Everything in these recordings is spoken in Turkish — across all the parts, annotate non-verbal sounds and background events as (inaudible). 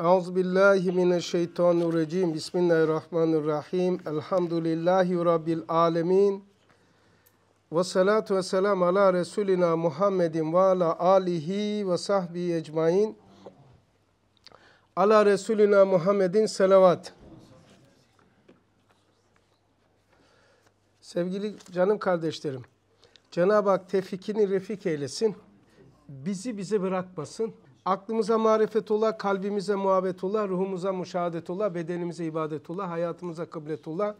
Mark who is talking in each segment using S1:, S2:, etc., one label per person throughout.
S1: Euzu billahi mineşşeytanirracim. Bismillahirrahmanirrahim. Elhamdülillahi rabbil alamin. Ve salatu ve selam ala resulina Muhammedin ve ala alihi ve sahbihi ecmaîn. Ala resulina Muhammedin selavat. Sevgili canım kardeşlerim, Cenab-ı Hak tevfikini refik eylesin. Bizi bize bırakmasın Aklımıza marifetullah, kalbimize muhabbetullah, ruhumuza müşahadetullah, bedenimize ibadetullah, hayatımıza kıbletullah,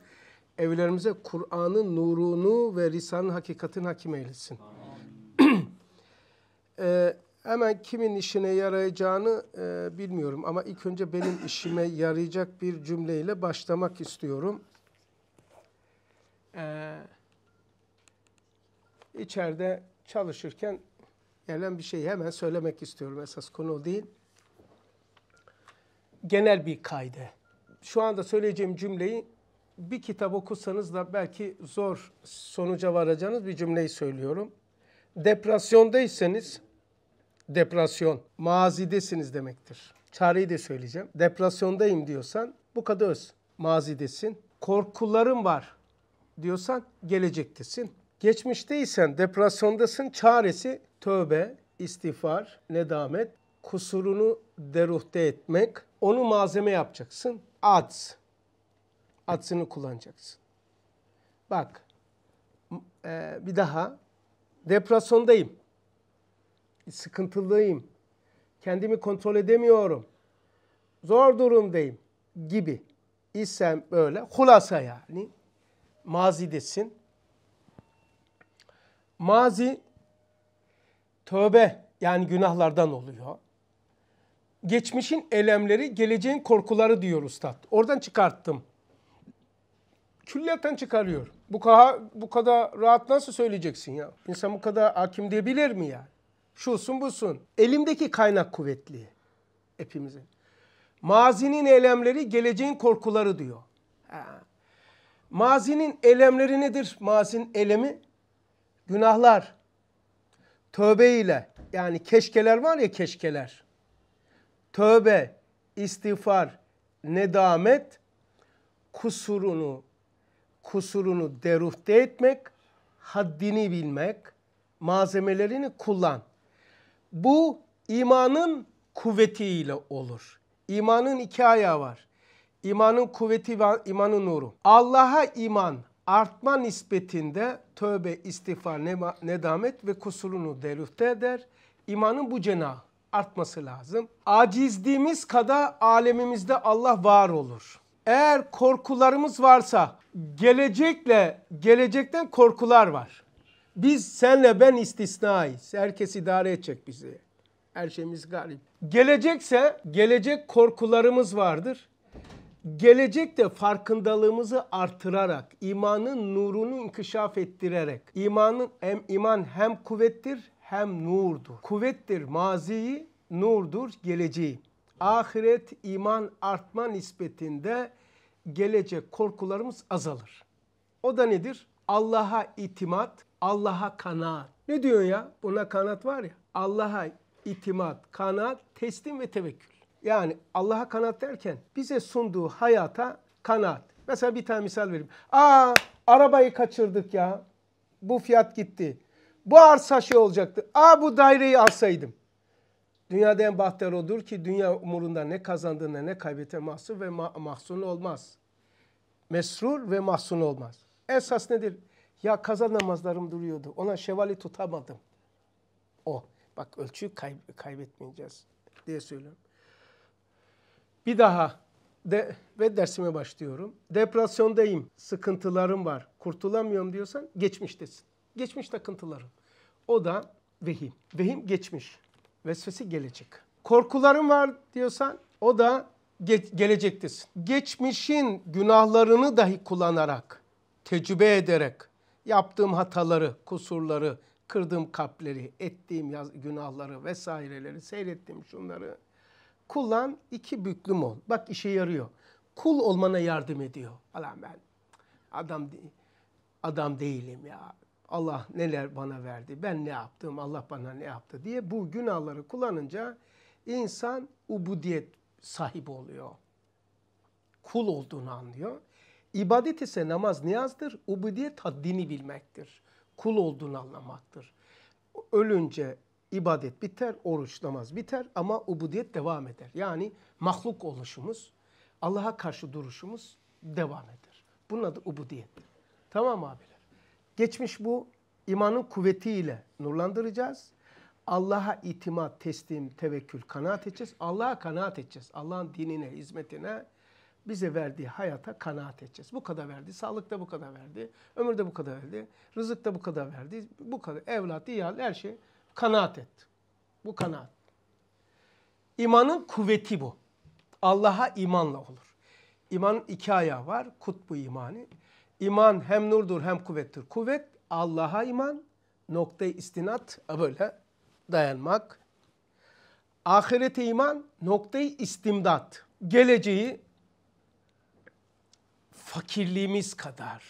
S1: evlerimize Kur'an'ın nurunu ve Risa'nın hakikatin hakim eylesin. (clears throat) ee, hemen kimin işine yarayacağını e, bilmiyorum ama ilk önce benim işime yarayacak bir cümleyle başlamak istiyorum. Ee, içeride çalışırken gelen bir şeyi hemen söylemek istiyorum. Esas konu değil. Genel bir kaide. Şu anda söyleyeceğim cümleyi bir kitap okusanız da belki zor sonuca varacağınız bir cümleyi söylüyorum. Depresyondaysanız depresyon mazidesiniz demektir. Çareyi de söyleyeceğim. Depresyondayım diyorsan bu kadar öz mazidesin. Korkularım var diyorsan gelecektesin. Geçmişteysen depresyondasın çaresi tövbe, istiğfar, nedamet, kusurunu deruhte etmek, onu malzeme yapacaksın. Ads. Adsını kullanacaksın. Bak, e, bir daha. Depresyondayım. Sıkıntılıyım. Kendimi kontrol edemiyorum. Zor durumdayım gibi. İsem böyle. Hulasa yani. Mazidesin. Mazi Tövbe yani günahlardan oluyor. Geçmişin elemleri, geleceğin korkuları diyor ustad. Oradan çıkarttım. Külliyatten çıkarıyor. Bu, kaha, bu kadar rahat nasıl söyleyeceksin ya? İnsan bu kadar hakim diyebilir mi ya? Şusun busun. Elimdeki kaynak kuvvetli hepimizin. Mazinin elemleri, geleceğin korkuları diyor. Ha. Mazinin elemleri nedir? Mazinin elemi günahlar, tövbe ile yani keşkeler var ya keşkeler. Tövbe, istiğfar, nedamet kusurunu kusurunu deruhte etmek, haddini bilmek, malzemelerini kullan. Bu imanın kuvvetiyle olur. İmanın iki ayağı var. İmanın kuvveti ve imanın nuru. Allah'a iman, artma nispetinde tövbe, istiğfar, nedamet ve kusurunu derüfte eder. İmanın bu cena artması lazım. Acizliğimiz kadar alemimizde Allah var olur. Eğer korkularımız varsa gelecekle gelecekten korkular var. Biz senle ben istisnaiz. Herkes idare edecek bizi. Her şeyimiz garip. Gelecekse gelecek korkularımız vardır. Gelecekte farkındalığımızı artırarak, imanın nurunu inkişaf ettirerek, imanın hem iman hem kuvvettir hem nurdur. Kuvvettir maziyi, nurdur geleceği. Ahiret iman artma nispetinde gelecek korkularımız azalır. O da nedir? Allah'a itimat, Allah'a kanaat. Ne diyor ya? Buna kanat var ya. Allah'a itimat, kanaat, teslim ve tevekkül. Yani Allah'a kanat derken bize sunduğu hayata kanat. Mesela bir tane misal vereyim. Aa arabayı kaçırdık ya. Bu fiyat gitti. Bu arsa şey olacaktı. Aa bu daireyi alsaydım. Dünyada en bahtiyar odur ki dünya umurunda ne kazandığına ne kaybete mahsur ve ma mahzun olmaz. Mesrur ve mahzun olmaz. Esas nedir? Ya kazanamazlarım duruyordu. Ona şevali tutamadım. O. Bak ölçüyü kay kaybetmeyeceğiz diye söylüyorum. Bir daha de ve dersime başlıyorum. Depresyondayım, sıkıntılarım var, kurtulamıyorum diyorsan geçmiştesin. Geçmiş takıntılarım. O da vehim. Vehim geçmiş. Vesvesi gelecek. Korkularım var diyorsan o da ge- gelecektesin. Geçmişin günahlarını dahi kullanarak, tecrübe ederek yaptığım hataları, kusurları, kırdığım kalpleri, ettiğim günahları vesaireleri seyrettim şunları Kullan iki büklüm ol. Bak işe yarıyor. Kul olmana yardım ediyor. Falan ben adam adam değilim ya. Allah neler bana verdi, ben ne yaptım, Allah bana ne yaptı diye bu günahları kullanınca insan ubudiyet sahibi oluyor. Kul olduğunu anlıyor. İbadet ise namaz niyazdır, ubudiyet haddini bilmektir. Kul olduğunu anlamaktır. Ölünce ibadet biter, oruç, namaz biter ama ubudiyet devam eder. Yani mahluk oluşumuz, Allah'a karşı duruşumuz devam eder. Bunun adı ubudiyet Tamam abiler. Geçmiş bu imanın kuvvetiyle nurlandıracağız. Allah'a itimat, teslim, tevekkül, kanaat edeceğiz. Allah'a kanaat edeceğiz. Allah'ın dinine, hizmetine, bize verdiği hayata kanaat edeceğiz. Bu kadar verdi, sağlık da bu kadar verdi, ömür de bu kadar verdi, rızık da bu kadar verdi, bu kadar evlat, iyal, her şey Kanaat et. Bu kanaat. İmanın kuvveti bu. Allah'a imanla olur. İmanın iki ayağı var. Kutbu imani. İman hem nurdur hem kuvvettir. Kuvvet Allah'a iman. Nokta istinat böyle dayanmak. Ahirete iman noktayı istimdat. Geleceği fakirliğimiz kadar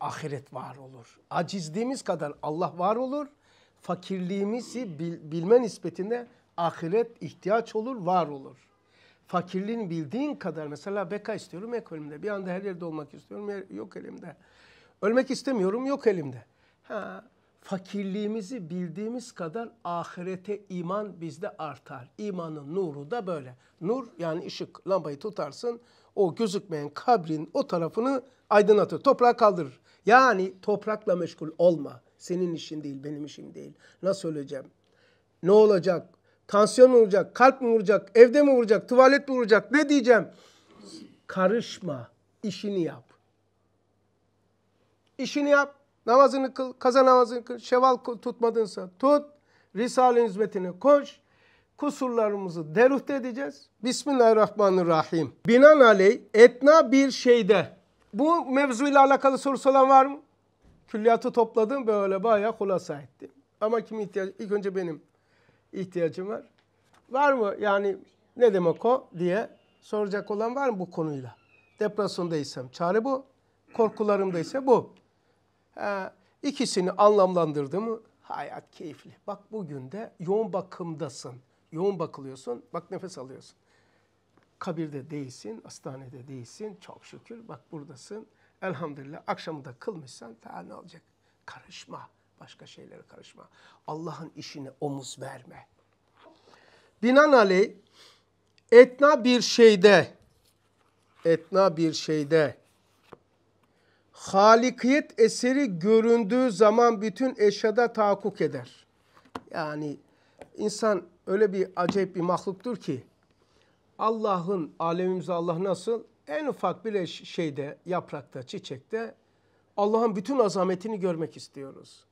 S1: ahiret var olur. Acizliğimiz kadar Allah var olur fakirliğimizi bil, bilme nispetinde ahiret ihtiyaç olur, var olur. Fakirliğin bildiğin kadar mesela beka istiyorum yok elimde. Bir anda her yerde olmak istiyorum yok elimde. Ölmek istemiyorum yok elimde. Ha, fakirliğimizi bildiğimiz kadar ahirete iman bizde artar. İmanın nuru da böyle. Nur yani ışık. Lambayı tutarsın o gözükmeyen kabrin o tarafını aydınlatır. Toprağa kaldırır. Yani toprakla meşgul olma. Senin işin değil, benim işim değil. Nasıl öleceğim? Ne olacak? Tansiyon olacak, kalp mi vuracak, evde mi vuracak, tuvalet mi vuracak? Ne diyeceğim? Karışma, işini yap. İşini yap. Namazını kıl, kaza namazını kıl. Şeval tutmadınsa tut. Risale hizmetine koş. Kusurlarımızı deruhte edeceğiz. Bismillahirrahmanirrahim. Binaenaleyh etna bir şeyde. Bu mevzuyla alakalı sorusu olan var mı? Külliyatı topladım böyle bayağı hulasa ettim. Ama kim ihtiyaç? İlk önce benim ihtiyacım var. Var mı yani ne demek o diye soracak olan var mı bu konuyla? Depresyondaysam çare bu, korkularımdaysa bu. Ha, ikisini anlamlandırdı mı hayat keyifli. Bak bugün de yoğun bakımdasın, yoğun bakılıyorsun, bak nefes alıyorsun. Kabirde değilsin, hastanede değilsin, çok şükür bak buradasın. Elhamdülillah akşamı da kılmışsan ta ne olacak? Karışma. Başka şeylere karışma. Allah'ın işini omuz verme. Binaenaleyh etna bir şeyde etna bir şeyde halikiyet eseri göründüğü zaman bütün eşyada tahakkuk eder. Yani insan öyle bir acayip bir mahluktur ki Allah'ın alemimize Allah nasıl? En ufak bir şeyde, yaprakta, çiçekte Allah'ın bütün azametini görmek istiyoruz.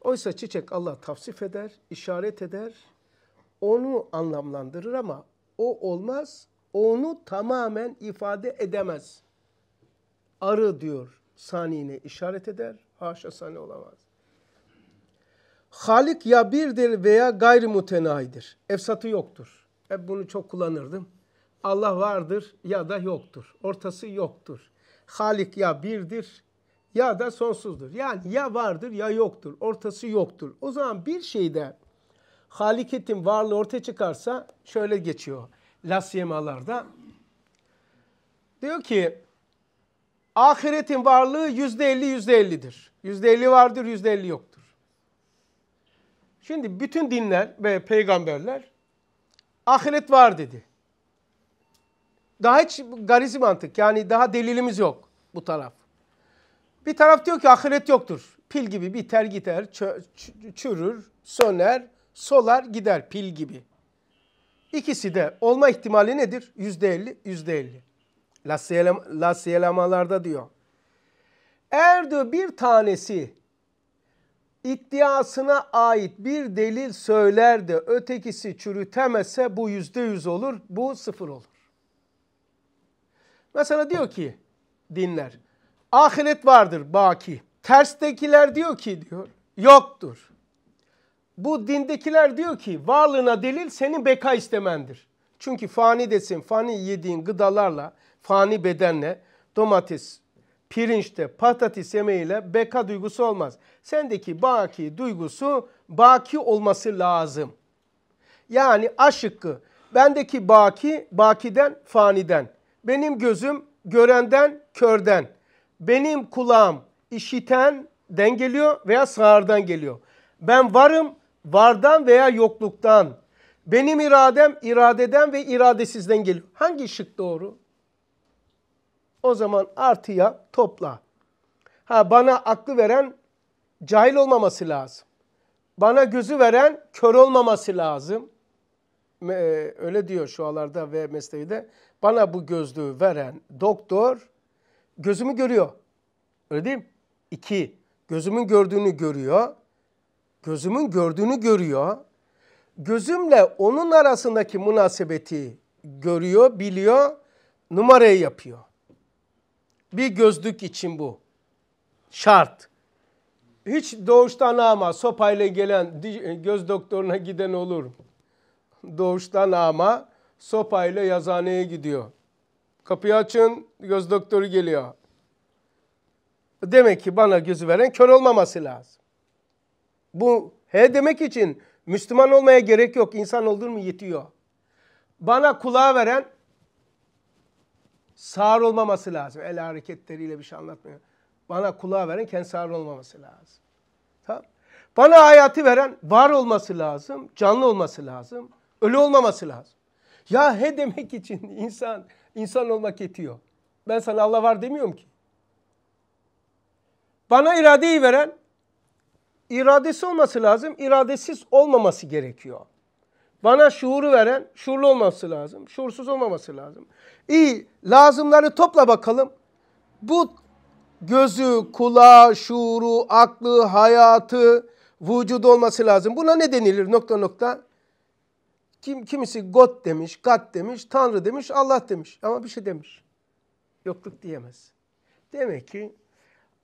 S1: Oysa çiçek Allah tavsif eder, işaret eder, onu anlamlandırır ama o olmaz, onu tamamen ifade edemez. Arı diyor, saniyine işaret eder, haşa sani olamaz. Halik ya birdir veya gayri mutenahidir. Efsatı yoktur. Hep bunu çok kullanırdım. Allah vardır ya da yoktur. Ortası yoktur. Halik ya birdir ya da sonsuzdur. Yani ya vardır ya yoktur. Ortası yoktur. O zaman bir şeyde haliketin varlığı ortaya çıkarsa şöyle geçiyor. Lasyemalarda diyor ki ahiretin varlığı yüzde elli yüzde ellidir. Yüzde elli vardır yüzde elli yoktur. Şimdi bütün dinler ve peygamberler ahiret var dedi. Daha hiç garizi mantık. Yani daha delilimiz yok bu taraf. Bir taraf diyor ki ahiret yoktur. Pil gibi biter gider, çürür, söner, solar gider pil gibi. İkisi de olma ihtimali nedir? Yüzde elli, yüzde elli. Lasiyelamalarda diyor. Eğer diyor bir tanesi iddiasına ait bir delil söyler de ötekisi çürütemezse bu yüzde yüz olur, bu sıfır olur. Mesela diyor ki dinler. Ahiret vardır baki. Terstekiler diyor ki diyor yoktur. Bu dindekiler diyor ki varlığına delil senin beka istemendir. Çünkü fani desin, fani yediğin gıdalarla, fani bedenle, domates, pirinçte, patates yemeğiyle beka duygusu olmaz. Sendeki baki duygusu baki olması lazım. Yani A Bendeki baki, bakiden, faniden. Benim gözüm görenden, körden. Benim kulağım işitenden geliyor veya sağırdan geliyor. Ben varım vardan veya yokluktan. Benim iradem iradeden ve iradesizden geliyor. Hangi şık doğru? O zaman artıya topla. Ha bana aklı veren cahil olmaması lazım. Bana gözü veren kör olmaması lazım. Ee, öyle diyor şualarda ve meslevide. Bana bu gözlüğü veren doktor gözümü görüyor. Öyle değil mi? İki, gözümün gördüğünü görüyor. Gözümün gördüğünü görüyor. Gözümle onun arasındaki münasebeti görüyor, biliyor, numarayı yapıyor. Bir gözlük için bu. Şart. Hiç doğuştan ama sopayla gelen göz doktoruna giden olur. Doğuştan ama sopayla yazıhaneye gidiyor. Kapıyı açın göz doktoru geliyor. Demek ki bana gözü veren kör olmaması lazım. Bu he demek için Müslüman olmaya gerek yok. İnsan olur mu yetiyor. Bana kulağı veren sağır olmaması lazım. El hareketleriyle bir şey anlatmıyor. Bana kulağı veren kendi sağır olmaması lazım. Tamam. Bana hayatı veren var olması lazım. Canlı olması lazım. Ölü olmaması lazım. Ya he demek için insan insan olmak yetiyor. Ben sana Allah var demiyorum ki. Bana iradeyi veren iradesi olması lazım. iradesiz olmaması gerekiyor. Bana şuuru veren şuurlu olması lazım. Şuursuz olmaması lazım. İyi lazımları topla bakalım. Bu gözü, kulağı, şuuru, aklı, hayatı, vücudu olması lazım. Buna ne denilir nokta nokta? Kim, kimisi God demiş, God demiş, Tanrı demiş, Allah demiş. Ama bir şey demiş. Yokluk diyemez. Demek ki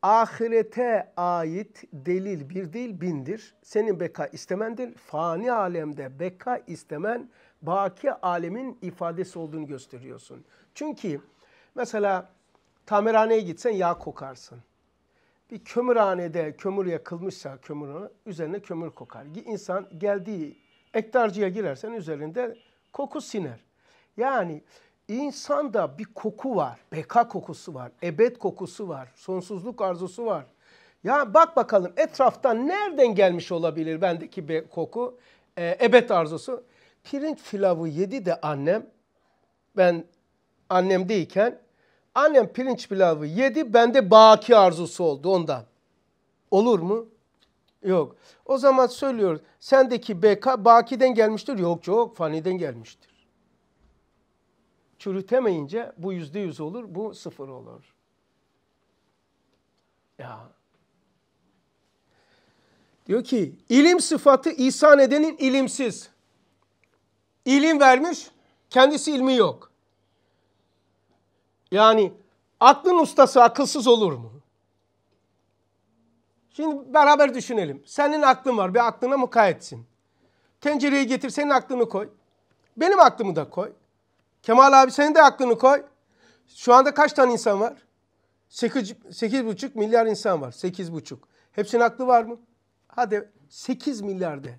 S1: ahirete ait delil bir değil bindir. Senin beka istemendir. Fani alemde beka istemen baki alemin ifadesi olduğunu gösteriyorsun. Çünkü mesela tamirhaneye gitsen yağ kokarsın. Bir kömürhanede kömür yakılmışsa kömürü üzerine kömür kokar. İnsan geldiği Ektarcıya girersen üzerinde koku siner. Yani insanda bir koku var. Beka kokusu var. Ebed kokusu var. Sonsuzluk arzusu var. Ya bak bakalım etraftan nereden gelmiş olabilir bendeki bir koku? E, ebed arzusu. Pirinç pilavı yedi de annem. Ben annemdeyken annem pirinç pilavı yedi. Bende baki arzusu oldu ondan. Olur mu? Yok. O zaman söylüyor. Sendeki BK bakiden gelmiştir. Yok yok faniden gelmiştir. Çürütemeyince bu yüzde yüz olur. Bu sıfır olur. Ya. Diyor ki ilim sıfatı İsa nedenin ilimsiz. İlim vermiş. Kendisi ilmi yok. Yani aklın ustası akılsız olur mu? Şimdi beraber düşünelim. Senin aklın var bir aklına mukayyetsin. Tencereyi getir senin aklını koy. Benim aklımı da koy. Kemal abi senin de aklını koy. Şu anda kaç tane insan var? 8,5 milyar insan var. 8,5. Hepsinin aklı var mı? Hadi 8 milyar de.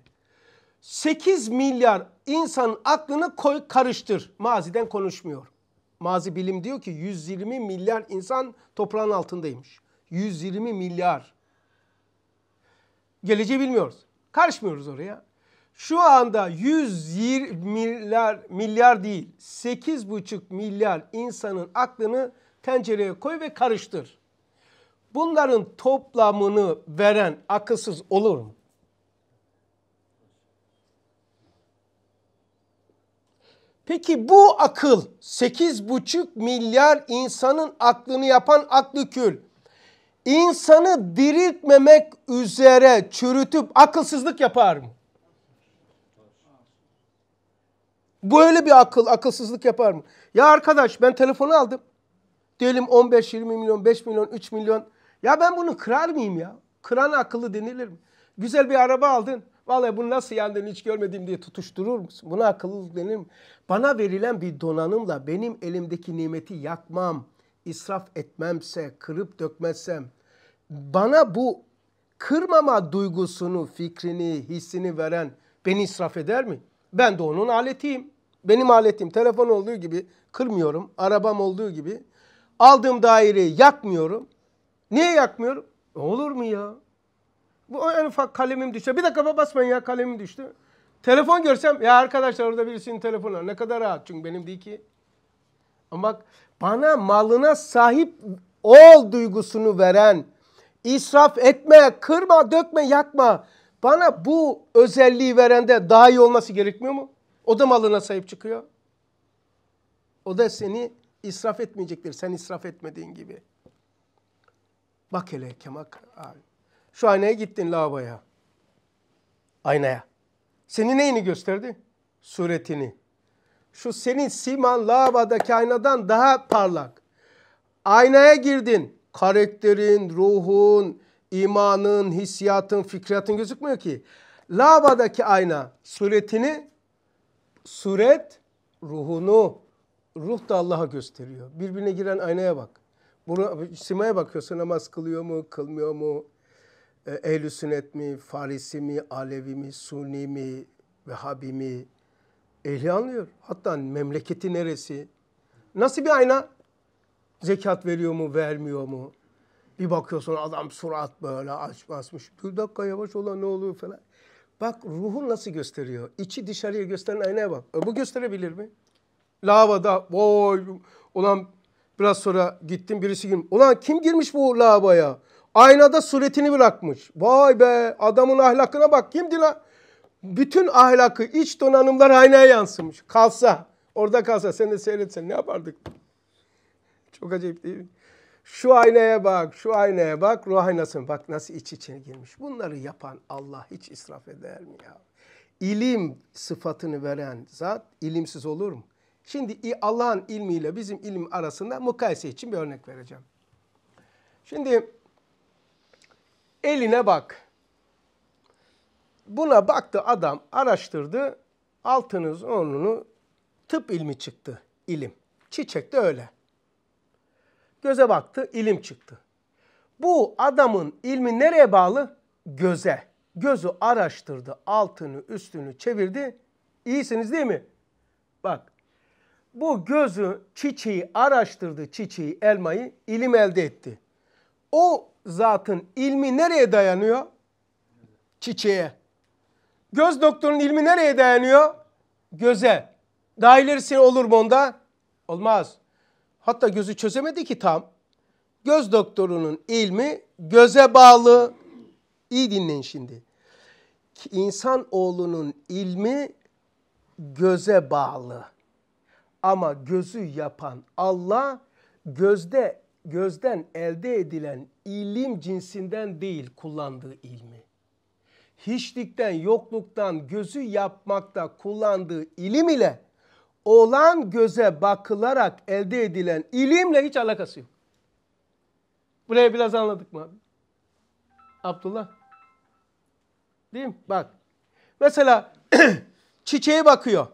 S1: 8 milyar insanın aklını koy karıştır. Maziden konuşmuyor. Mazi bilim diyor ki 120 milyar insan toprağın altındaymış. 120 milyar. Geleceği bilmiyoruz. Karışmıyoruz oraya. Şu anda 120 milyar, milyar değil 8,5 milyar insanın aklını tencereye koy ve karıştır. Bunların toplamını veren akılsız olur mu? Peki bu akıl 8,5 milyar insanın aklını yapan aklı kül insanı diriltmemek üzere çürütüp akılsızlık yapar mı? Böyle bir akıl, akılsızlık yapar mı? Ya arkadaş ben telefonu aldım. Diyelim 15-20 milyon, 5 milyon, 3 milyon. Ya ben bunu kırar mıyım ya? Kıran akıllı denilir mi? Güzel bir araba aldın. Vallahi bunu nasıl yandığını hiç görmediğim diye tutuşturur musun? Buna akıllı denir mi? Bana verilen bir donanımla benim elimdeki nimeti yakmam israf etmemse, kırıp dökmezsem, bana bu kırmama duygusunu, fikrini, hissini veren beni israf eder mi? Ben de onun aletiyim. Benim aletim telefon olduğu gibi kırmıyorum, arabam olduğu gibi. Aldığım daireyi yakmıyorum. Niye yakmıyorum? Olur mu ya? Bu en ufak kalemim düştü. Bir dakika basmayın ya kalemim düştü. Telefon görsem ya arkadaşlar orada birisinin telefonu ne kadar rahat çünkü benim değil ki. Ama bak bana malına sahip ol duygusunu veren, israf etme, kırma, dökme, yakma. Bana bu özelliği verende daha iyi olması gerekmiyor mu? O da malına sahip çıkıyor. O da seni israf etmeyecektir. Sen israf etmediğin gibi. Bak hele kemak abi. Şu aynaya gittin lavaboya. Aynaya. Senin neyini gösterdi? Suretini şu senin siman lavadaki aynadan daha parlak. Aynaya girdin. Karakterin, ruhun, imanın, hissiyatın, fikriyatın gözükmüyor ki. lavadaki ayna suretini, suret ruhunu, ruh da Allah'a gösteriyor. Birbirine giren aynaya bak. Bunu, simaya bakıyorsun namaz kılıyor mu, kılmıyor mu? E, ehl-i sünnet mi, farisi mi, alevi mi, sunni mi, vehhabi mi? Ehli anlıyor. Hatta memleketi neresi? Nasıl bir ayna? Zekat veriyor mu, vermiyor mu? Bir bakıyorsun adam surat böyle aç basmış. Bir dakika yavaş ola ne oluyor falan. Bak ruhun nasıl gösteriyor? İçi dışarıya gösteren aynaya bak. E, bu gösterebilir mi? Lavada vay olan biraz sonra gittim birisi girmiş. Ulan kim girmiş bu lavaya? Aynada suretini bırakmış. Vay be adamın ahlakına bak kimdi la? bütün ahlakı, iç donanımlar aynaya yansımış. Kalsa, orada kalsa sen de seyretsen ne yapardık? Çok acayip değil mi? Şu aynaya bak, şu aynaya bak, ruh aynasına bak nasıl iç içe girmiş. Bunları yapan Allah hiç israf eder mi ya? İlim sıfatını veren zat ilimsiz olur mu? Şimdi Allah'ın ilmiyle bizim ilim arasında mukayese için bir örnek vereceğim. Şimdi eline bak. Buna baktı adam araştırdı. Altınız onunu tıp ilmi çıktı ilim. Çiçek de öyle. Göze baktı ilim çıktı. Bu adamın ilmi nereye bağlı? Göze. Gözü araştırdı, altını üstünü çevirdi. İyisiniz değil mi? Bak bu gözü çiçeği araştırdı, çiçeği, elmayı ilim elde etti. O zatın ilmi nereye dayanıyor? Çiçeğe. Göz doktorunun ilmi nereye dayanıyor? Göze. Daha ilerisi olur mu onda? Olmaz. Hatta gözü çözemedi ki tam. Göz doktorunun ilmi göze bağlı. İyi dinleyin şimdi. İnsan oğlunun ilmi göze bağlı. Ama gözü yapan Allah gözde gözden elde edilen ilim cinsinden değil kullandığı ilmi hiçlikten, yokluktan gözü yapmakta kullandığı ilim ile olan göze bakılarak elde edilen ilimle hiç alakası yok. Buraya biraz anladık mı abi? Abdullah. Değil mi? Bak. Mesela (clears throat) çiçeğe bakıyor.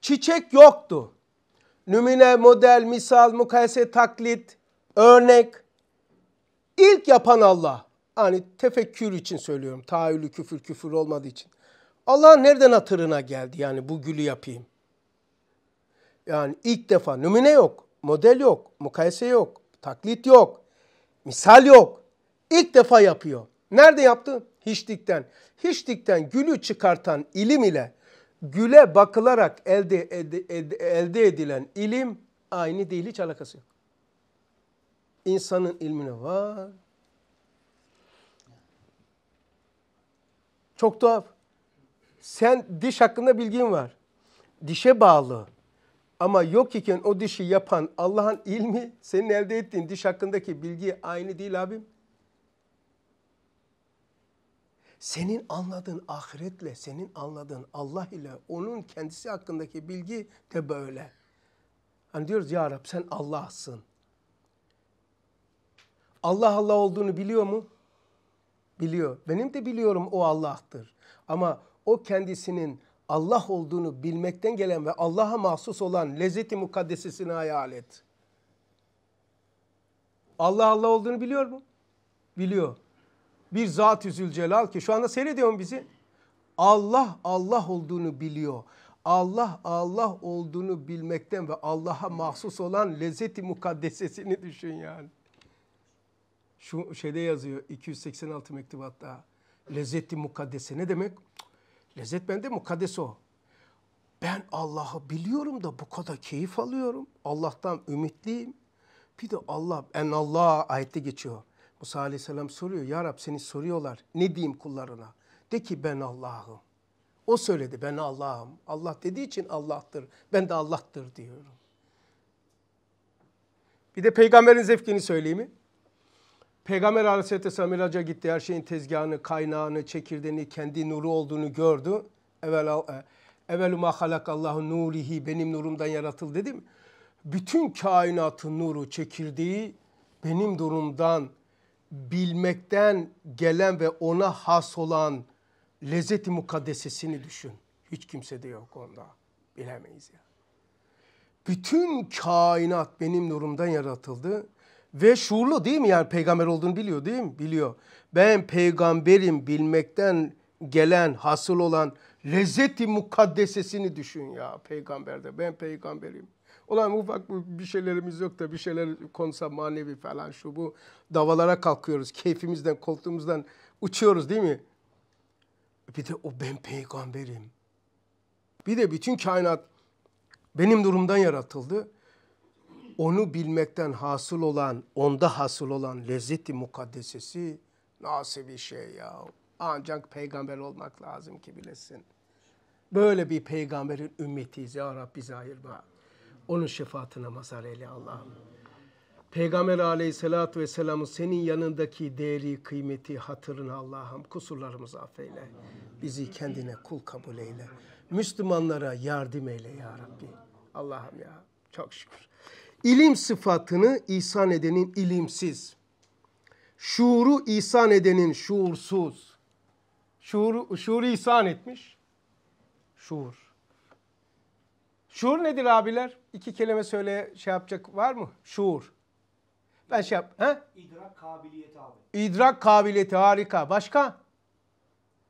S1: Çiçek yoktu. Nümine model, misal, mukayese, taklit, örnek. İlk yapan Allah hani tefekkür için söylüyorum. Tahayyülü küfür küfür olmadığı için. Allah nereden hatırına geldi yani bu gülü yapayım? Yani ilk defa numune yok, model yok, mukayese yok, taklit yok, misal yok. İlk defa yapıyor. Nerede yaptı? Hiçlikten. Hiçlikten gülü çıkartan ilim ile güle bakılarak elde, ed, elde edilen ilim aynı değil hiç alakası yok. İnsanın ilmine var, Çok tuhaf. Sen diş hakkında bilgin var. Dişe bağlı. Ama yok iken o dişi yapan Allah'ın ilmi senin elde ettiğin diş hakkındaki bilgi aynı değil abim. Senin anladığın ahiretle, senin anladığın Allah ile onun kendisi hakkındaki bilgi de böyle. Hani diyoruz ya Rab sen Allah'sın. Allah Allah olduğunu biliyor mu? biliyor. Benim de biliyorum o Allah'tır. Ama o kendisinin Allah olduğunu bilmekten gelen ve Allah'a mahsus olan lezzeti mukaddesesini hayal et. Allah Allah olduğunu biliyor mu? Biliyor. Bir zat Zülcelal ki şu anda seyrediyor mu bizi. Allah Allah olduğunu biliyor. Allah Allah olduğunu bilmekten ve Allah'a mahsus olan lezzeti mukaddesesini düşün yani. Şu şeyde yazıyor 286 mektubatta. Lezzeti mukaddese ne demek? Lezzet bende mukaddes o. Ben Allah'ı biliyorum da bu kadar keyif alıyorum. Allah'tan ümitliyim. Bir de Allah, en Allah ayette geçiyor. Musa aleyhisselam soruyor. Ya Rab seni soruyorlar. Ne diyeyim kullarına? De ki ben Allah'ım. O söyledi ben Allah'ım. Allah dediği için Allah'tır. Ben de Allah'tır diyorum. Bir de peygamberin zevkini söyleyeyim mi? Peygamber Aleyhisselatü miraca gitti. Her şeyin tezgahını, kaynağını, çekirdeğini, kendi nuru olduğunu gördü. Evvel e, evvelu ma halakallahu nurihi benim nurumdan yaratıldı dedim. Bütün kainatın nuru çekirdeği benim durumdan bilmekten gelen ve ona has olan lezzeti mukaddesesini düşün. Hiç kimse de yok onda. Bilemeyiz ya. Bütün kainat benim nurumdan yaratıldı. Ve şuurlu değil mi yani peygamber olduğunu biliyor değil mi? Biliyor. Ben peygamberim bilmekten gelen, hasıl olan lezzeti mukaddesesini düşün ya peygamberde. Ben peygamberim. Ulan ufak bir şeylerimiz yok da bir şeyler konsa manevi falan şu bu davalara kalkıyoruz. Keyfimizden, koltuğumuzdan uçuyoruz değil mi? Bir de o ben peygamberim. Bir de bütün kainat benim durumdan yaratıldı onu bilmekten hasıl olan, onda hasıl olan lezzeti mukaddesesi nasıl bir şey ya. Ancak peygamber olmak lazım ki bilesin. Böyle bir peygamberin ümmetiyiz ya Rabbi zahirma. Onun şefaatine mazhar eyle Allah'ım. Peygamber aleyhissalatü vesselamın senin yanındaki değeri, kıymeti, hatırını Allah'ım kusurlarımızı affeyle. Bizi kendine kul kabul eyle. Müslümanlara yardım eyle ya Rabbi. Allah'ım ya çok şükür. İlim sıfatını ihsan edenin ilimsiz. Şuuru ihsan edenin şuursuz. şuur şuuru ihsan etmiş. Şuur. Şuur nedir abiler? İki kelime söyle şey yapacak var mı? Şuur. Ben şey yap. He? İdrak kabiliyeti abi. İdrak kabiliyeti harika. Başka?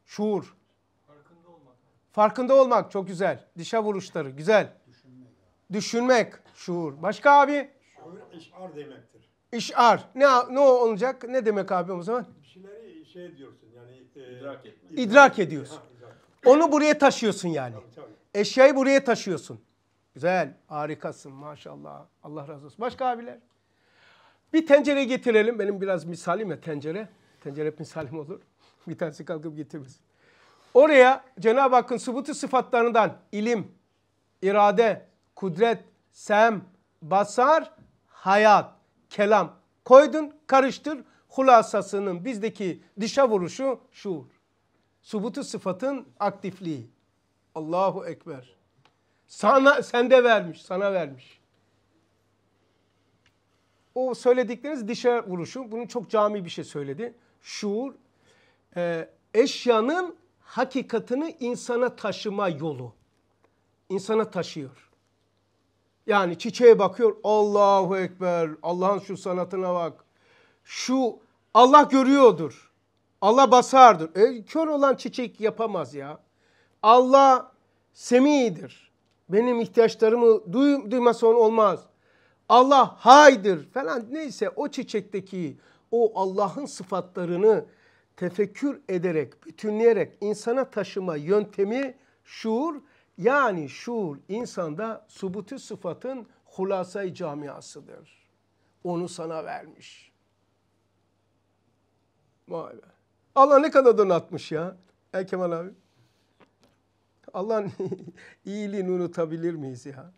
S1: Şuur. Farkında olmak. Farkında olmak çok güzel. Dişe vuruşları güzel düşünmek şuur. Başka abi? Şuur işar demektir. İşar. Ne ne olacak? Ne demek abi o zaman? Bir şeyleri şey diyorsun yani e, idrak, etmek. idrak ediyorsun. Ha, idrak. Onu buraya taşıyorsun yani. Tabii, tabii. Eşyayı buraya taşıyorsun. Güzel, harikasın maşallah. Allah razı olsun. Başka abiler? Bir tencere getirelim. Benim biraz misalim ya tencere. Tencere hep misalim olur. (laughs) Bir tanesi kalkıp getirmesin. Oraya Cenab-ı Hakk'ın subutu sıfatlarından ilim, irade, kudret, sem, basar, hayat, kelam. Koydun, karıştır. Hulasasının bizdeki dışa vuruşu şuur. Subutu sıfatın aktifliği. Allahu Ekber. Sana, sende vermiş, sana vermiş. O söyledikleriniz dışa vuruşu. Bunu çok cami bir şey söyledi. Şuur, e, eşyanın hakikatını insana taşıma yolu. İnsana taşıyor. Yani çiçeğe bakıyor. Allahu Ekber. Allah'ın şu sanatına bak. Şu Allah görüyordur. Allah basardır. E, kör olan çiçek yapamaz ya. Allah semidir. Benim ihtiyaçlarımı duy, duymasa olmaz. Allah haydır falan neyse o çiçekteki o Allah'ın sıfatlarını tefekkür ederek, bütünleyerek insana taşıma yöntemi şuur yani şuur insanda subutu sıfatın hulasay camiasıdır. Onu sana vermiş. Vay be. Allah ne kadar donatmış ya. E Kemal abi. Allah'ın (laughs) iyiliğini unutabilir miyiz ya?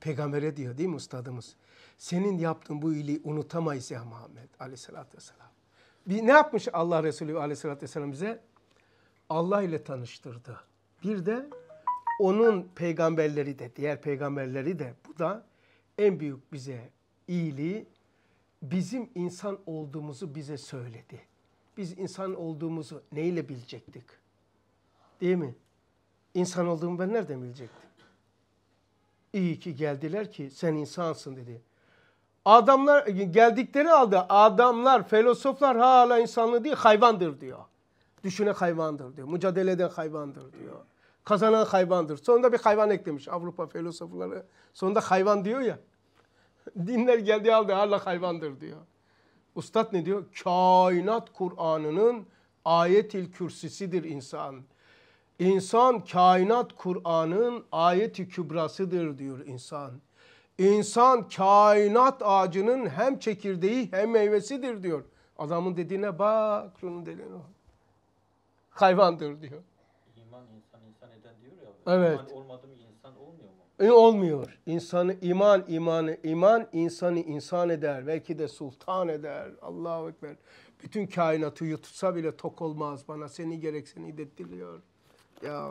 S1: Peygamber'e diyor değil mi ustadımız? Senin yaptığın bu iyiliği unutamayız ya Muhammed aleyhissalatü vesselam. Bir, ne yapmış Allah Resulü aleyhissalatü vesselam bize? Allah ile tanıştırdı. Bir de onun peygamberleri de, diğer peygamberleri de bu da en büyük bize iyiliği bizim insan olduğumuzu bize söyledi. Biz insan olduğumuzu neyle bilecektik? Değil mi? İnsan olduğumu ben nereden bilecektim? İyi ki geldiler ki sen insansın dedi. Adamlar geldikleri aldı. adamlar, filozoflar hala insanlı değil hayvandır diyor. Düşüne hayvandır diyor. Mücadele eden hayvandır diyor. Kazanan hayvandır. Sonunda bir hayvan eklemiş Avrupa filozofları. Sonunda hayvan diyor ya. Dinler geldi aldı hala hayvandır diyor. Ustad ne diyor? Kainat Kur'an'ının ayetil kürsisidir insan. İnsan kainat Kur'an'ın ayeti kübrasıdır diyor insan. İnsan kainat ağacının hem çekirdeği hem meyvesidir diyor. Adamın dediğine bak şunun dediğine bak. Hayvandır diyor. Evet. İman olmadı mı insan olmuyor mu? E, olmuyor. İnsanı iman, imanı, iman insanı insan eder. Belki de sultan eder. Allahu Ekber. Bütün kainatı yutsa bile tok olmaz bana. Seni gerek seni Ya.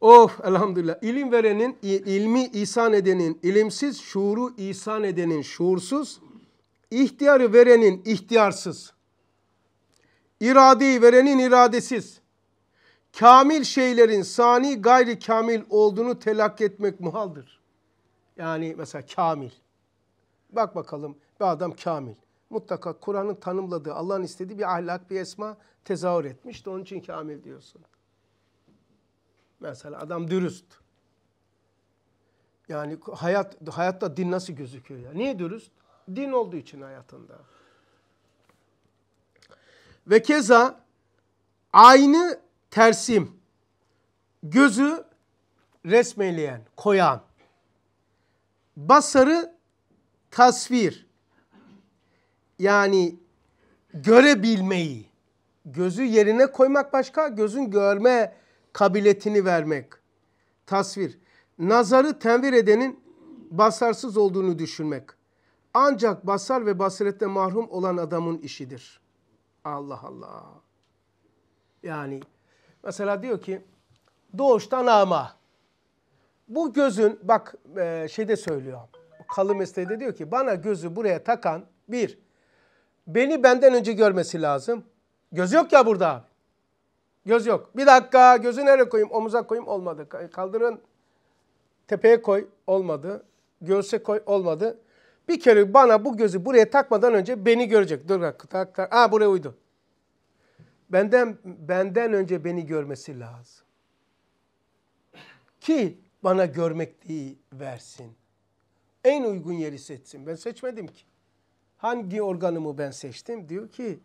S1: Of elhamdülillah. İlim verenin, ilmi ihsan edenin, ilimsiz şuuru ihsan edenin, şuursuz. İhtiyarı verenin ihtiyarsız. İradeyi verenin iradesiz kamil şeylerin sani gayri kamil olduğunu telakki etmek muhaldir. Yani mesela kamil. Bak bakalım bir adam kamil. Mutlaka Kur'an'ın tanımladığı, Allah'ın istediği bir ahlak, bir esma tezahür etmiş de onun için kamil diyorsun. Mesela adam dürüst. Yani hayat hayatta din nasıl gözüküyor ya? Niye dürüst? Din olduğu için hayatında. Ve keza aynı tersim, gözü resmeleyen, koyan, basarı tasvir, yani görebilmeyi, gözü yerine koymak başka, gözün görme kabiliyetini vermek, tasvir, nazarı tenvir edenin basarsız olduğunu düşünmek, ancak basar ve basirette mahrum olan adamın işidir. Allah Allah. Yani Mesela diyor ki doğuştan ama. Bu gözün bak e, şeyde söylüyor. Kalı mesleğinde diyor ki bana gözü buraya takan bir beni benden önce görmesi lazım. Göz yok ya burada. Göz yok. Bir dakika gözü nereye koyayım? Omuza koyayım olmadı. Kaldırın tepeye koy olmadı. Göğse koy olmadı. Bir kere bana bu gözü buraya takmadan önce beni görecek. Dur tak tak. Aa buraya uydu benden benden önce beni görmesi lazım. Ki bana görmekliği versin. En uygun yeri seçsin. Ben seçmedim ki. Hangi organımı ben seçtim? Diyor ki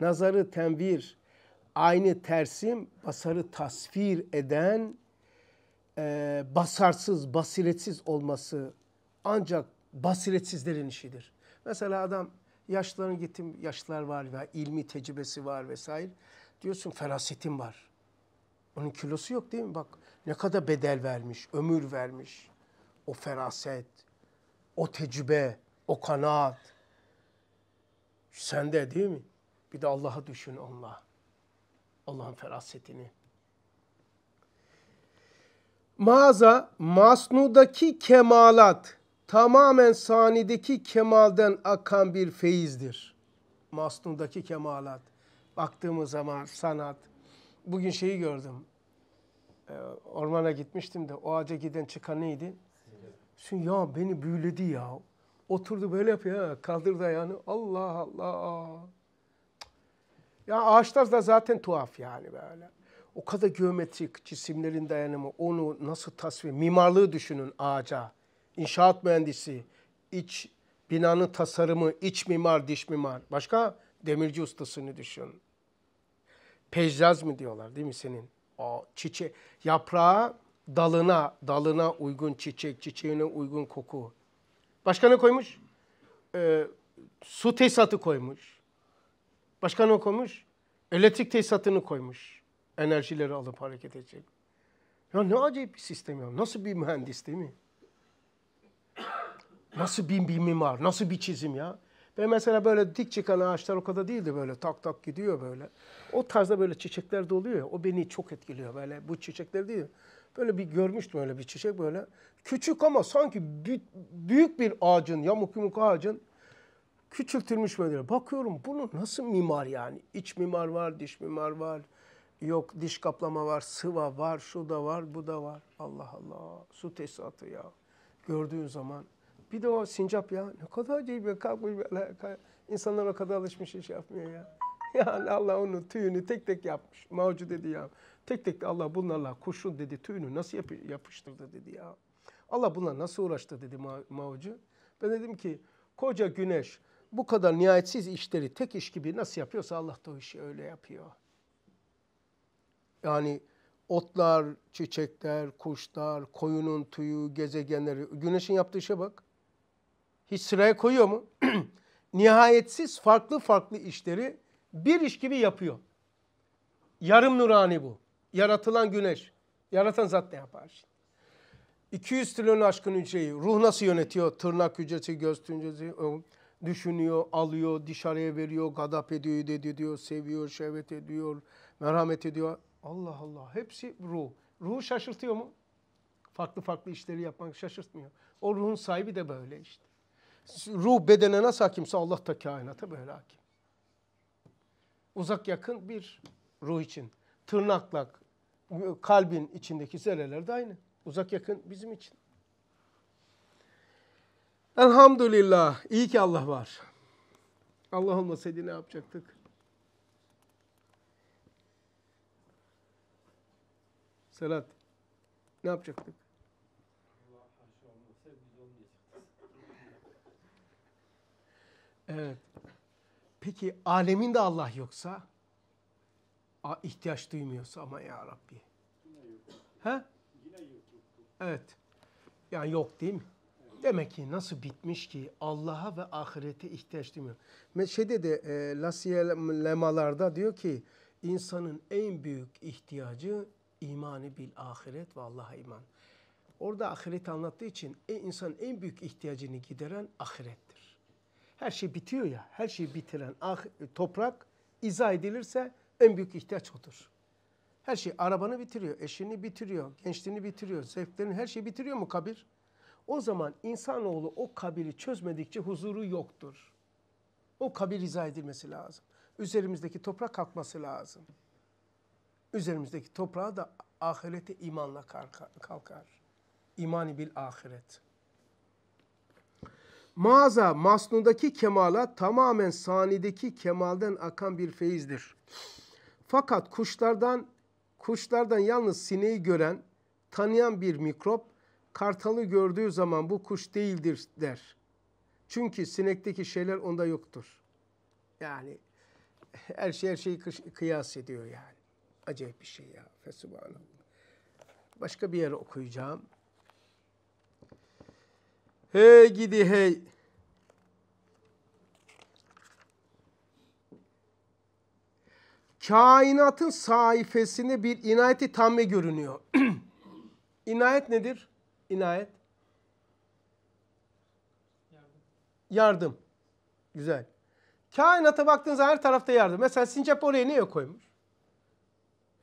S1: nazarı tenvir, aynı tersim basarı tasvir eden e, basarsız, basiretsiz olması ancak basiretsizlerin işidir. Mesela adam Yaşların gittim, yaşlar var veya ilmi tecrübesi var vesaire. Diyorsun ferasetin var. Onun kilosu yok değil mi? Bak ne kadar bedel vermiş, ömür vermiş. O feraset, o tecrübe, o kanaat. Sende değil mi? Bir de Allah'a düşün Allah. Allah'ın ferasetini. Mağaza, masnudaki kemalat tamamen sanideki kemalden akan bir feyizdir. Masnundaki kemalat. Baktığımız zaman sanat. Bugün şeyi gördüm. Ee, ormana gitmiştim de o ağaca giden çıkan neydi? Şimdi ya beni büyüledi ya. Oturdu böyle yapıyor. Ha, kaldırdı yani. Allah Allah. Ya ağaçlar da zaten tuhaf yani böyle. O kadar geometrik cisimlerin dayanımı, onu nasıl tasvir, mimarlığı düşünün ağaca inşaat mühendisi, iç binanın tasarımı, iç mimar, diş mimar. Başka demirci ustasını düşün. Pejzaj mı diyorlar değil mi senin? O çiçek, yaprağa, dalına, dalına uygun çiçek, çiçeğine uygun koku. Başka ne koymuş? Ee, su tesisatı koymuş. Başka ne koymuş? Elektrik tesisatını koymuş. Enerjileri alıp hareket edecek. Ya ne acayip bir sistem ya. Nasıl bir mühendis değil mi? Nasıl bir, bir mimar, nasıl bir çizim ya? Ve mesela böyle dik çıkan ağaçlar o kadar değildi böyle tak tak gidiyor böyle. O tarzda böyle çiçekler de oluyor ya o beni çok etkiliyor böyle bu çiçekler değil. Böyle bir görmüştüm öyle bir çiçek böyle. Küçük ama sanki büyük bir ağacın yamuk yumuk ağacın küçültülmüş böyle. Bakıyorum bunu nasıl mimar yani? İç mimar var, diş mimar var. Yok diş kaplama var, sıva var, şu da var, bu da var. Allah Allah. Su tesisatı ya. Gördüğün zaman bir de o sincap ya. Ne kadar acayip ya. Kalkmış böyle. İnsanlar o kadar alışmış iş yapmıyor ya. (laughs) Yani Allah onun tüyünü tek tek yapmış. Mavcu dedi ya. Tek tek de Allah bunlarla kurşun dedi tüyünü nasıl yap yapıştırdı dedi ya. Allah bunlar nasıl uğraştı dedi ma Mavcu. Ben dedim ki koca güneş bu kadar nihayetsiz işleri tek iş gibi nasıl yapıyorsa Allah da o işi öyle yapıyor. Yani otlar, çiçekler, kuşlar, koyunun tüyü, gezegenleri. Güneşin yaptığı işe bak hiç sıraya koyuyor mu? (clears throat) Nihayetsiz farklı farklı işleri bir iş gibi yapıyor. Yarım nurani bu. Yaratılan güneş. Yaratan zat ne yapar? şimdi? 200 trilyon aşkın hücreyi ruh nasıl yönetiyor? Tırnak hücresi, göz hücresi düşünüyor, alıyor, dışarıya veriyor, gadap ediyor, diyor, seviyor, şehvet ediyor, merhamet ediyor. Allah Allah hepsi ruh. Ruhu şaşırtıyor mu? Farklı farklı işleri yapmak şaşırtmıyor. O ruhun sahibi de böyle işte. Ruh bedene nasıl hakimse Allah da kainata böyle hakim. Uzak yakın bir ruh için. Tırnakla kalbin içindeki zerreler de aynı. Uzak yakın bizim için. Elhamdülillah. İyi ki Allah var. Allah olmasaydı ne yapacaktık? Serhat, ne yapacaktık? Evet. Peki alemin de Allah yoksa? A, ihtiyaç duymuyorsa ama ya Rabbi. He? Evet. Yani yok değil mi? Demek ki nasıl bitmiş ki Allah'a ve ahirete ihtiyaç duymuyor. Şeyde de e, Lasiyelemalarda diyor ki insanın en büyük ihtiyacı imanı bil ahiret ve Allah'a iman. Orada ahiret anlattığı için e, insanın en büyük ihtiyacını gideren ahirettir. Her şey bitiyor ya. Her şeyi bitiren ah, e, toprak izah edilirse en büyük ihtiyaç odur. Her şey arabanı bitiriyor, eşini bitiriyor, gençliğini bitiriyor, zevklerini her şeyi bitiriyor mu kabir? O zaman insanoğlu o kabiri çözmedikçe huzuru yoktur. O kabir izah edilmesi lazım. Üzerimizdeki toprak kalkması lazım. Üzerimizdeki toprağa da ahirete imanla kalkar. İmani bil ahiret. Maaza masnudaki kemala tamamen sanideki kemalden akan bir feyizdir. Fakat kuşlardan kuşlardan yalnız sineği gören, tanıyan bir mikrop kartalı gördüğü zaman bu kuş değildir der. Çünkü sinekteki şeyler onda yoktur. Yani her şey her şeyi kıyas ediyor yani. Acayip bir şey ya. Fesubhanallah. Başka bir yere okuyacağım. Hey gidi hey. Kainatın sayfesinde bir inayeti tamme görünüyor. (clears throat) İnayet nedir? İnayet. Yardım. Güzel. Kainata baktığınızda her tarafta yardım. Mesela sincap oraya niye koymuş?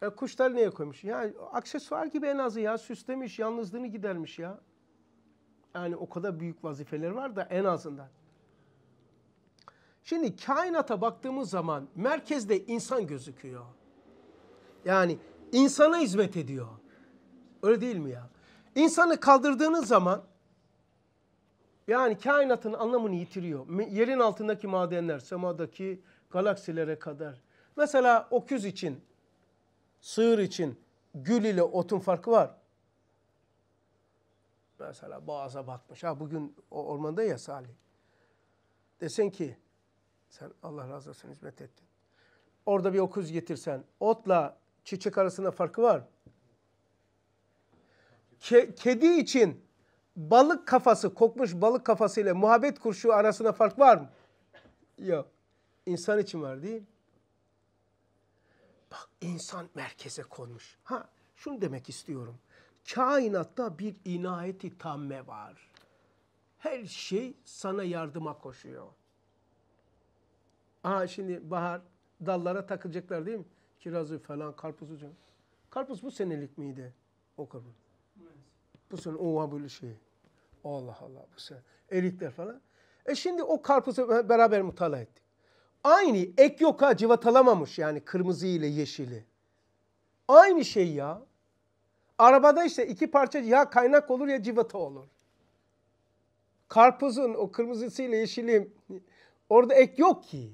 S1: E, kuşlar niye koymuş? Ya aksesuar gibi en azı ya süslemiş, yalnızlığını gidermiş ya. Yani o kadar büyük vazifeler var da en azından. Şimdi kainata baktığımız zaman merkezde insan gözüküyor. Yani insana hizmet ediyor. Öyle değil mi ya? İnsanı kaldırdığınız zaman yani kainatın anlamını yitiriyor. Yerin altındaki madenler, semadaki galaksilere kadar. Mesela oküz için, sığır için gül ile otun farkı var mesela boğaza batmış. Ha bugün o ormanda ya Salih. Desen ki sen Allah razı olsun hizmet ettin. Orada bir okuz getirsen otla çiçek arasında farkı var Ke kedi için balık kafası, kokmuş balık kafası ile muhabbet kurşu arasında fark var mı? Yok. İnsan için var değil Bak insan merkeze konmuş. Ha şunu demek istiyorum kainatta bir inayeti tamme var. Her şey sana yardıma koşuyor. Aha şimdi bahar dallara takılacaklar değil mi? Kirazı falan, karpuzu. Canım. Karpuz bu senelik miydi? O karpuz. Bu sene oha böyle şey. Allah Allah bu sene. Erikler falan. E şimdi o karpuzu beraber mutala ettik. Aynı ek yok ha civatalamamış yani kırmızı ile yeşili. Aynı şey ya. Arabada işte iki parça ya kaynak olur ya civata olur. Karpuzun o kırmızısıyla yeşili orada ek yok ki.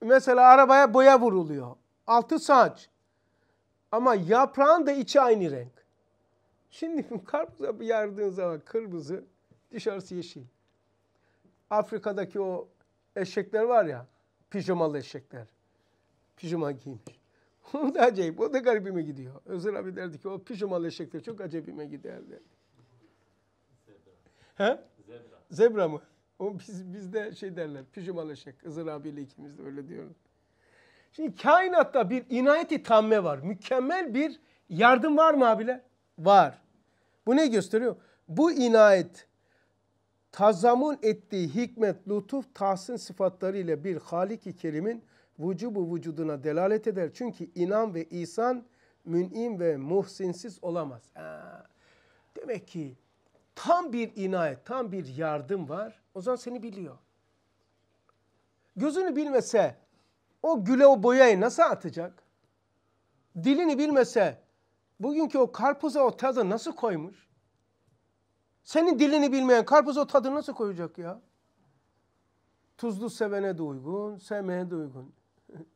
S1: Mesela arabaya boya vuruluyor. Altı saç. Ama yaprağın da içi aynı renk. Şimdi (laughs) karpuza bir yardığın zaman kırmızı, dışarısı yeşil. Afrika'daki o eşekler var ya, pijamalı eşekler pijama giymiş. O (laughs) da acayip, o da garibime gidiyor. Özer abi derdi ki o pijamalı eşekler çok acayipime giderdi. He? Zebra. Zebra mı? O biz, bizde şey derler, pijamalı eşek. Hızır abiyle ikimiz de öyle diyoruz. Şimdi kainatta bir inayeti tamme var. Mükemmel bir yardım var mı abiler? Var. Bu ne gösteriyor? Bu inayet tazamun ettiği hikmet, lütuf, tahsin sıfatlarıyla bir Halik-i Kerim'in vücubu vücuduna delalet eder. Çünkü inan ve ihsan mün'im ve muhsinsiz olamaz. Ha. Demek ki tam bir inayet, tam bir yardım var. O zaman seni biliyor. Gözünü bilmese o güle o boyayı nasıl atacak? Dilini bilmese bugünkü o karpuza o tadı nasıl koymuş? Senin dilini bilmeyen karpuza o tadı nasıl koyacak ya? Tuzlu sevene de uygun, sevmeye de uygun.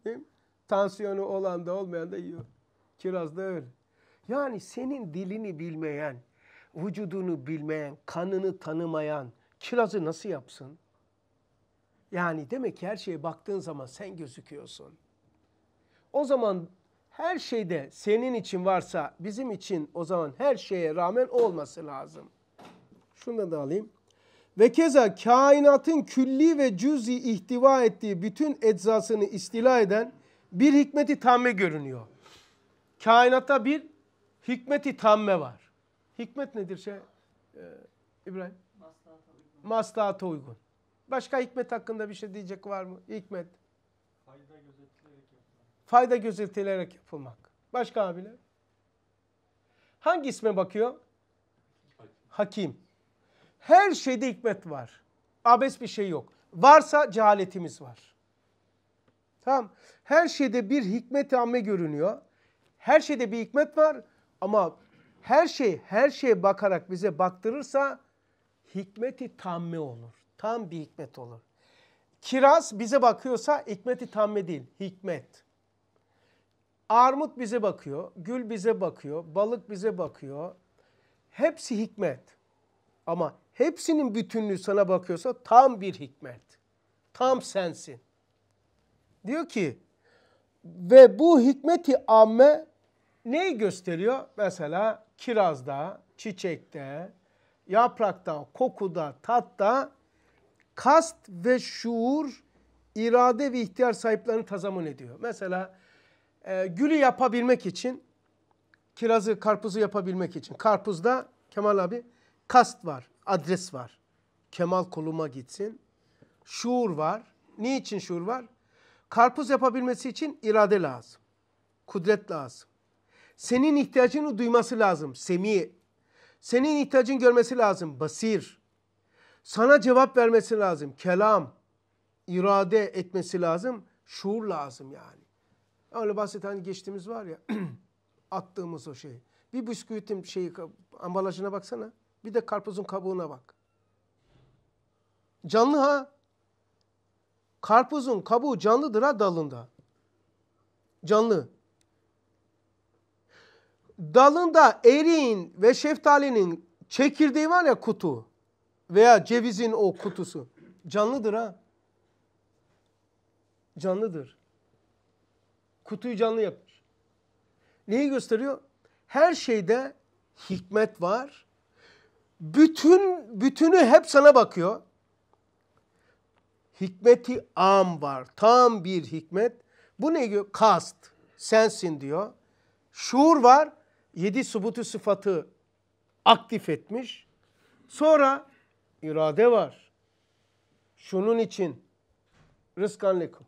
S1: Değil mi? Tansiyonu olan da olmayan da yiyor. Kiraz da öyle. Yani senin dilini bilmeyen, vücudunu bilmeyen, kanını tanımayan kirazı nasıl yapsın? Yani demek ki her şeye baktığın zaman sen gözüküyorsun. O zaman her şeyde senin için varsa bizim için o zaman her şeye rağmen olması lazım. Şunu da alayım. Ve keza kainatın külli ve cüz'i ihtiva ettiği bütün eczasını istila eden bir hikmeti tamme görünüyor. Kainatta bir hikmeti tamme var. Hikmet nedir şey? Ee, İbrahim? Maslahata uygun. uygun. Başka hikmet hakkında bir şey diyecek var mı? Hikmet. Fayda gözetilerek yapılmak. Fayda gözetilerek yapılmak. Başka abiler? Hangi isme bakıyor? Hakim. Her şeyde hikmet var. Abes bir şey yok. Varsa cehaletimiz var. Tamam. Her şeyde bir hikmet-i amme görünüyor. Her şeyde bir hikmet var ama her şey her şeye bakarak bize baktırırsa hikmeti tamme olur. Tam bir hikmet olur. Kiraz bize bakıyorsa hikmeti tamme değil, hikmet. Armut bize bakıyor, gül bize bakıyor, balık bize bakıyor. Hepsi hikmet. Ama hepsinin bütünlüğü sana bakıyorsa tam bir hikmet. Tam sensin. Diyor ki ve bu hikmeti amme neyi gösteriyor? Mesela kirazda, çiçekte, yaprakta, kokuda, tatta kast ve şuur, irade ve ihtiyar sahiplerini tazamun ediyor. Mesela e, gülü yapabilmek için, kirazı, karpuzu yapabilmek için. Karpuzda Kemal abi kast var, adres var. Kemal koluma gitsin. Şuur var. Niçin şuur var? Karpuz yapabilmesi için irade lazım. Kudret lazım. Senin ihtiyacını duyması lazım. Semi. Senin ihtiyacın görmesi lazım. Basir. Sana cevap vermesi lazım. Kelam. irade etmesi lazım. Şuur lazım yani. Öyle basit hani geçtiğimiz var ya (clears throat) attığımız o şey. Bir bisküvitin şeyi ambalajına baksana. Bir de karpuzun kabuğuna bak. Canlı ha. Karpuzun kabuğu canlıdır ha dalında. Canlı. Dalında eriğin ve şeftalinin çekirdeği var ya kutu veya cevizin o kutusu. Canlıdır ha. Canlıdır. Kutuyu canlı yapmış. Neyi gösteriyor? Her şeyde hikmet var bütün bütünü hep sana bakıyor. Hikmeti am var. Tam bir hikmet. Bu ne diyor? Kast. Sensin diyor. Şuur var. Yedi subutu sıfatı aktif etmiş. Sonra irade var. Şunun için rızkan lekum.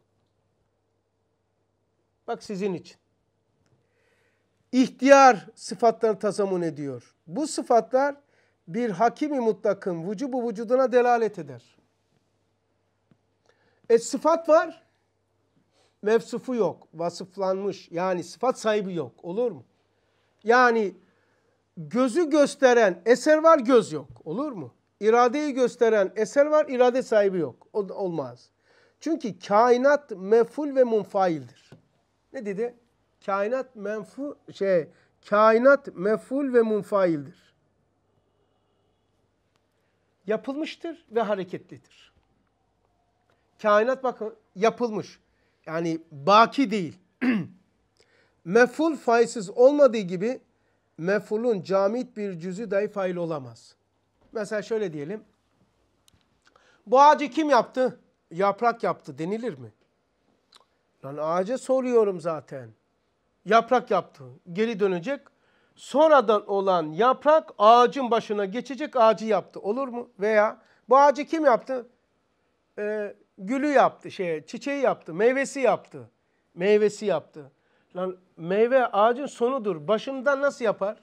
S1: Bak sizin için. İhtiyar sıfatları tazamun ediyor. Bu sıfatlar bir hakimi mutlakın vücubu vücuduna delalet eder. E sıfat var. Mevsufu yok. Vasıflanmış. Yani sıfat sahibi yok. Olur mu? Yani gözü gösteren eser var göz yok. Olur mu? İradeyi gösteren eser var irade sahibi yok. O olmaz. Çünkü kainat meful ve munfaildir. Ne dedi? Kainat menfu şey kainat meful ve munfaildir yapılmıştır ve hareketlidir. Kainat bakın yapılmış. Yani baki değil. (clears throat) Meful faizsiz olmadığı gibi mefulun camit bir cüzü dahi fail olamaz. Mesela şöyle diyelim. Bu ağacı kim yaptı? Yaprak yaptı denilir mi? Lan ağaca soruyorum zaten. Yaprak yaptı. Geri dönecek sonradan olan yaprak ağacın başına geçecek ağacı yaptı. Olur mu? Veya bu ağacı kim yaptı? Ee, gülü yaptı, şey, çiçeği yaptı, meyvesi yaptı. Meyvesi yaptı. Lan meyve ağacın sonudur. Başından nasıl yapar?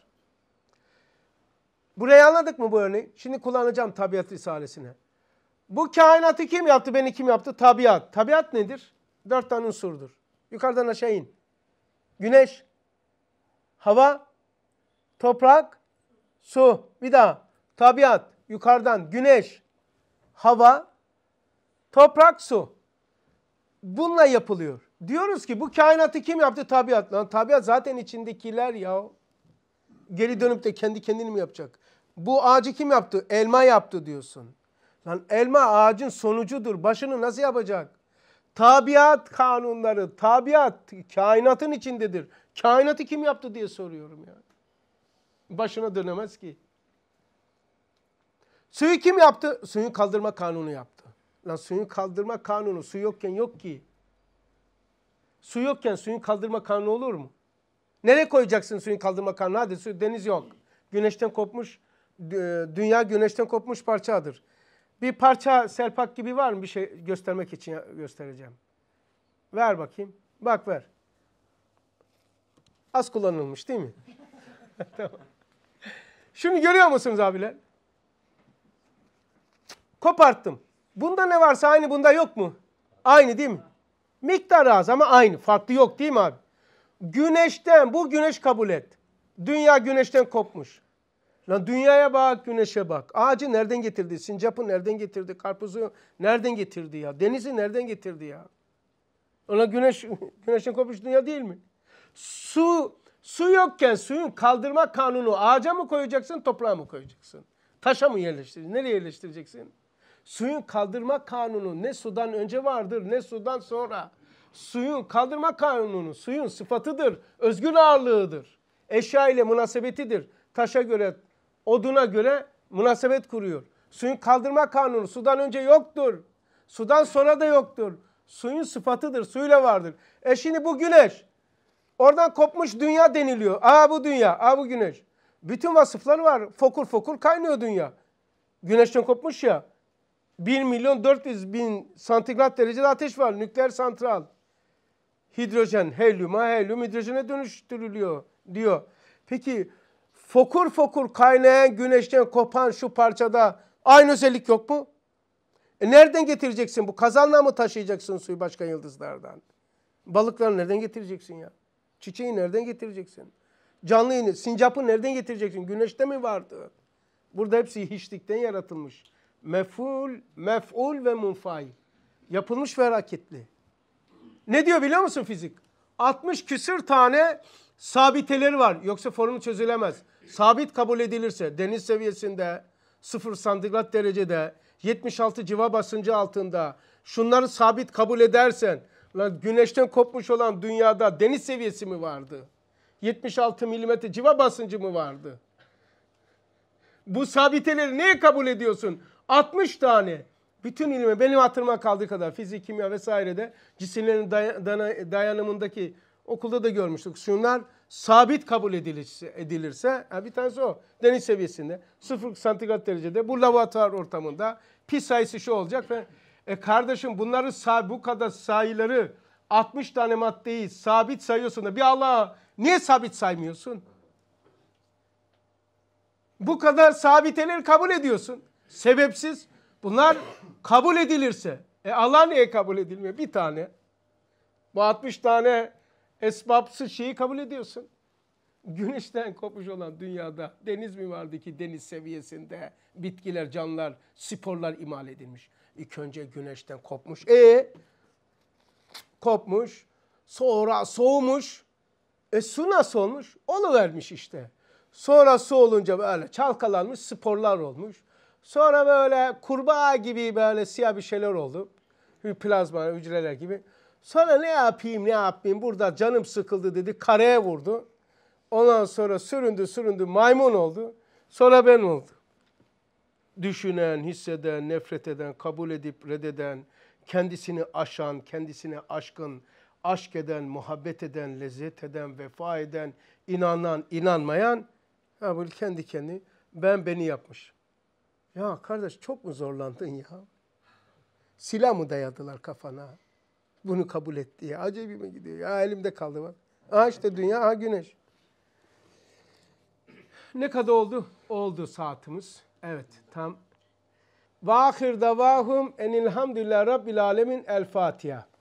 S1: Burayı anladık mı bu örneği? Şimdi kullanacağım tabiat risalesine. Bu kainatı kim yaptı, beni kim yaptı? Tabiat. Tabiat nedir? Dört tane unsurdur. Yukarıdan aşağı in. Güneş, hava, toprak, su. Bir daha. Tabiat, yukarıdan güneş, hava, toprak, su. Bununla yapılıyor. Diyoruz ki bu kainatı kim yaptı? Tabiat. Lan tabiat zaten içindekiler ya. Geri dönüp de kendi kendini mi yapacak? Bu ağacı kim yaptı? Elma yaptı diyorsun. Lan elma ağacın sonucudur. Başını nasıl yapacak? Tabiat kanunları, tabiat kainatın içindedir. Kainatı kim yaptı diye soruyorum yani başına dönemez ki. Suyu kim yaptı? Suyu kaldırma kanunu yaptı. Lan suyu kaldırma kanunu su yokken yok ki. Su yokken suyun kaldırma kanunu olur mu? Nereye koyacaksın suyun kaldırma kanunu? Hadi su, deniz yok. Güneşten kopmuş, dünya güneşten kopmuş parçadır. Bir parça selpak gibi var mı bir şey göstermek için göstereceğim. Ver bakayım. Bak ver. Az kullanılmış değil mi? (laughs) tamam. Şunu görüyor musunuz abiler? Koparttım. Bunda ne varsa aynı bunda yok mu? Aynı değil mi? Miktar az ama aynı. Farklı yok değil mi abi? Güneşten bu güneş kabul et. Dünya güneşten kopmuş. Lan dünyaya bak, güneşe bak. Ağacı nereden getirdi? Sincapı nereden getirdi? Karpuzu nereden getirdi ya? Denizi nereden getirdi ya? Ona güneş (laughs) güneşten kopmuş dünya değil mi? Su Su yokken suyun kaldırma kanunu ağaca mı koyacaksın, toprağa mı koyacaksın? Taşa mı yerleştireceksin? Nereye yerleştireceksin? Suyun kaldırma kanunu ne sudan önce vardır ne sudan sonra. Suyun kaldırma kanunu suyun sıfatıdır, özgür ağırlığıdır. Eşya ile münasebetidir. Taşa göre, oduna göre münasebet kuruyor. Suyun kaldırma kanunu sudan önce yoktur. Sudan sonra da yoktur. Suyun sıfatıdır, suyla vardır. E şimdi bu güneş Oradan kopmuş dünya deniliyor. Aa bu dünya, aa bu güneş. Bütün vasıfları var. Fokur fokur kaynıyor dünya. Güneşten kopmuş ya. 1 milyon 400 bin santigrat derecede ateş var. Nükleer santral. Hidrojen, helyuma, helyum hidrojene dönüştürülüyor diyor. Peki fokur fokur kaynayan güneşten kopan şu parçada aynı özellik yok mu? E nereden getireceksin bu? Kazanla mı taşıyacaksın suyu başka yıldızlardan? Balıkları nereden getireceksin ya? Çiçeği nereden getireceksin? Canlı yayını, sincapı nereden getireceksin? Güneşte mi vardı? Burada hepsi hiçlikten yaratılmış. Meful, mef'ul ve munfail. Yapılmış ve hareketli. Ne diyor biliyor musun fizik? 60 küsür tane sabiteleri var. Yoksa formu çözülemez. Sabit kabul edilirse deniz seviyesinde, sıfır santigrat derecede, 76 civa basıncı altında şunları sabit kabul edersen Lan güneşten kopmuş olan dünyada deniz seviyesi mi vardı? 76 milimetre civa basıncı mı vardı? Bu sabiteleri neye kabul ediyorsun? 60 tane. Bütün ilmi benim hatırıma kaldığı kadar fizik, kimya vesairede cisimlerin dayanımındaki okulda da görmüştük. Şunlar sabit kabul edilirse, edilirse bir tanesi o deniz seviyesinde 0 santigrat derecede bu laboratuvar ortamında pi sayısı şu olacak ve e kardeşim bunları bu kadar sayıları 60 tane maddeyi sabit sayıyorsun da bir Allah'a niye sabit saymıyorsun? Bu kadar sabiteleri kabul ediyorsun. Sebepsiz. Bunlar kabul edilirse. E Allah niye kabul edilmiyor? Bir tane. Bu 60 tane esbapsız şeyi kabul ediyorsun. Güneşten kopmuş olan dünyada deniz mi vardı ki deniz seviyesinde bitkiler, canlılar, sporlar imal edilmiş. İlk önce güneşten kopmuş. E kopmuş. Sonra soğumuş. E su nasıl olmuş? Onu vermiş işte. Sonra su olunca böyle çalkalanmış sporlar olmuş. Sonra böyle kurbağa gibi böyle siyah bir şeyler oldu. bir Plazma hücreler gibi. Sonra ne yapayım ne yapayım burada canım sıkıldı dedi kareye vurdu. Ondan sonra süründü süründü maymun oldu. Sonra ben oldum düşünen, hisseden, nefret eden, kabul edip reddeden, kendisini aşan, kendisine aşkın, aşk eden, muhabbet eden, lezzet eden, vefa eden, inanan, inanmayan ha böyle kendi kendi ben beni yapmış. Ya kardeş çok mu zorlandın ya? Silah mı dayadılar kafana? Bunu kabul et diye. mi gidiyor. Ya elimde kaldı bak. Ha işte dünya, ha güneş. Ne kadar oldu? Oldu saatimiz. Evet tam. Ve ahir davahum enilhamdülillah rabbil alemin el Fatiha.